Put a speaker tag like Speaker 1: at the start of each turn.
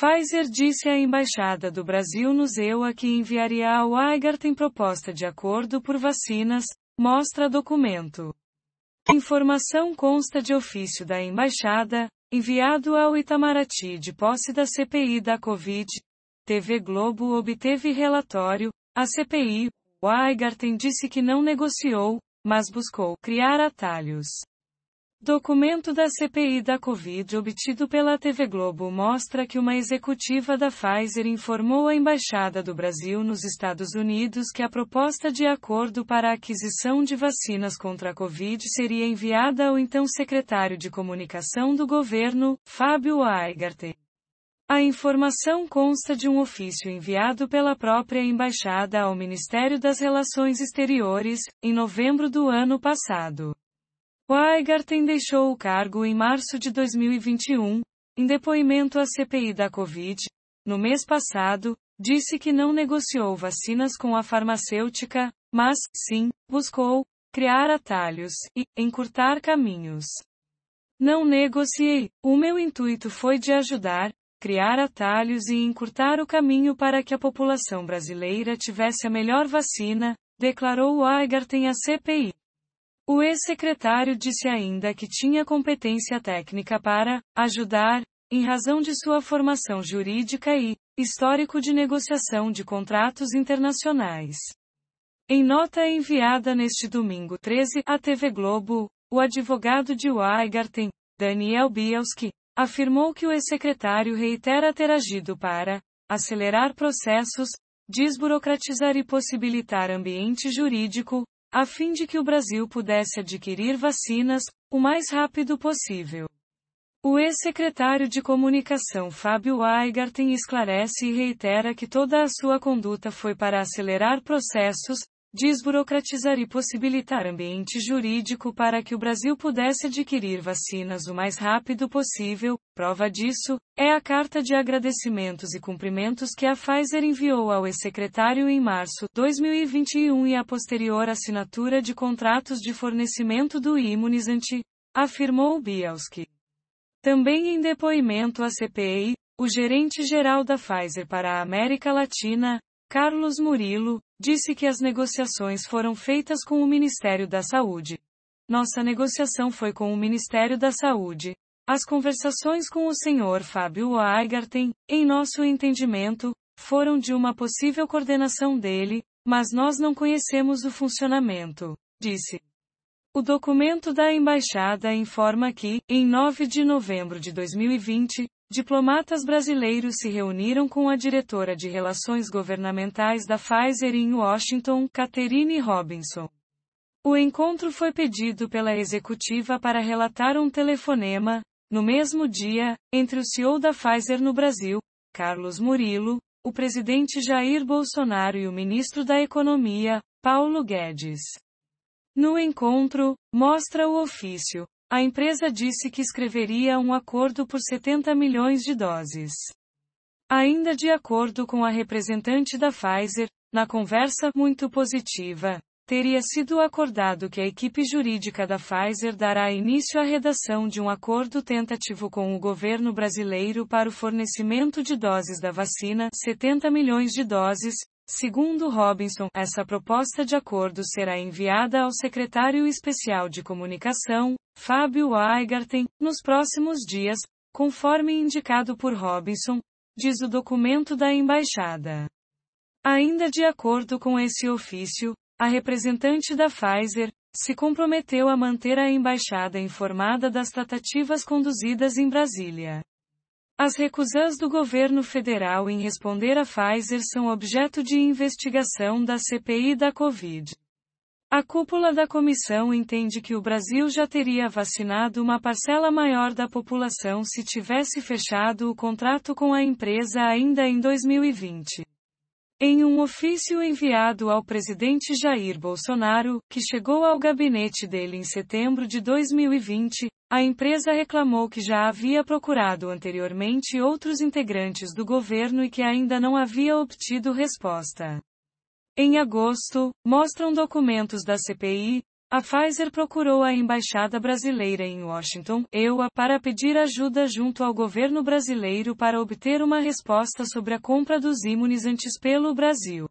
Speaker 1: Pfizer disse à Embaixada do Brasil no EUA que enviaria ao Weigarten proposta de acordo por vacinas, mostra documento. Informação consta de ofício da Embaixada, enviado ao Itamaraty de posse da CPI da Covid. TV Globo obteve relatório, a CPI, Weigarten disse que não negociou, mas buscou criar atalhos. Documento da CPI da Covid obtido pela TV Globo mostra que uma executiva da Pfizer informou à Embaixada do Brasil nos Estados Unidos que a proposta de acordo para a aquisição de vacinas contra a Covid seria enviada ao então secretário de Comunicação do governo, Fábio Aigarte. A informação consta de um ofício enviado pela própria Embaixada ao Ministério das Relações Exteriores, em novembro do ano passado. Weigarten deixou o cargo em março de 2021, em depoimento à CPI da Covid, no mês passado, disse que não negociou vacinas com a farmacêutica, mas, sim, buscou criar atalhos e encurtar caminhos. Não negociei, o meu intuito foi de ajudar, criar atalhos e encurtar o caminho para que a população brasileira tivesse a melhor vacina, declarou Weigarten à CPI. O ex-secretário disse ainda que tinha competência técnica para ajudar, em razão de sua formação jurídica e histórico de negociação de contratos internacionais. Em nota enviada neste domingo 13 à TV Globo, o advogado de Weigarten, Daniel Bielski, afirmou que o ex-secretário reitera ter agido para acelerar processos, desburocratizar e possibilitar ambiente jurídico a fim de que o Brasil pudesse adquirir vacinas, o mais rápido possível. O ex-secretário de Comunicação Fábio Weigarten esclarece e reitera que toda a sua conduta foi para acelerar processos, desburocratizar e possibilitar ambiente jurídico para que o Brasil pudesse adquirir vacinas o mais rápido possível. Prova disso é a carta de agradecimentos e cumprimentos que a Pfizer enviou ao ex-secretário em março de 2021 e a posterior assinatura de contratos de fornecimento do imunizante, afirmou Bielski. Também em depoimento à CPI, o gerente-geral da Pfizer para a América Latina, Carlos Murilo, disse que as negociações foram feitas com o Ministério da Saúde. Nossa negociação foi com o Ministério da Saúde. As conversações com o senhor Fábio Weigarten, em nosso entendimento, foram de uma possível coordenação dele, mas nós não conhecemos o funcionamento, disse. O documento da embaixada informa que, em 9 de novembro de 2020, Diplomatas brasileiros se reuniram com a diretora de Relações Governamentais da Pfizer em Washington, Catherine Robinson. O encontro foi pedido pela executiva para relatar um telefonema, no mesmo dia, entre o CEO da Pfizer no Brasil, Carlos Murilo, o presidente Jair Bolsonaro e o ministro da Economia, Paulo Guedes. No encontro, mostra o ofício, a empresa disse que escreveria um acordo por 70 milhões de doses. Ainda de acordo com a representante da Pfizer, na conversa muito positiva, teria sido acordado que a equipe jurídica da Pfizer dará início à redação de um acordo tentativo com o governo brasileiro para o fornecimento de doses da vacina, 70 milhões de doses. Segundo Robinson, essa proposta de acordo será enviada ao secretário especial de comunicação, Fábio tem, nos próximos dias, conforme indicado por Robinson, diz o documento da embaixada. Ainda de acordo com esse ofício, a representante da Pfizer se comprometeu a manter a embaixada informada das tratativas conduzidas em Brasília. As recusas do governo federal em responder a Pfizer são objeto de investigação da CPI da Covid. A cúpula da comissão entende que o Brasil já teria vacinado uma parcela maior da população se tivesse fechado o contrato com a empresa ainda em 2020. Em um ofício enviado ao presidente Jair Bolsonaro, que chegou ao gabinete dele em setembro de 2020, a empresa reclamou que já havia procurado anteriormente outros integrantes do governo e que ainda não havia obtido resposta. Em agosto, mostram documentos da CPI, a Pfizer procurou a embaixada brasileira em Washington, EUA, para pedir ajuda junto ao governo brasileiro para obter uma resposta sobre a compra dos imunizantes pelo Brasil.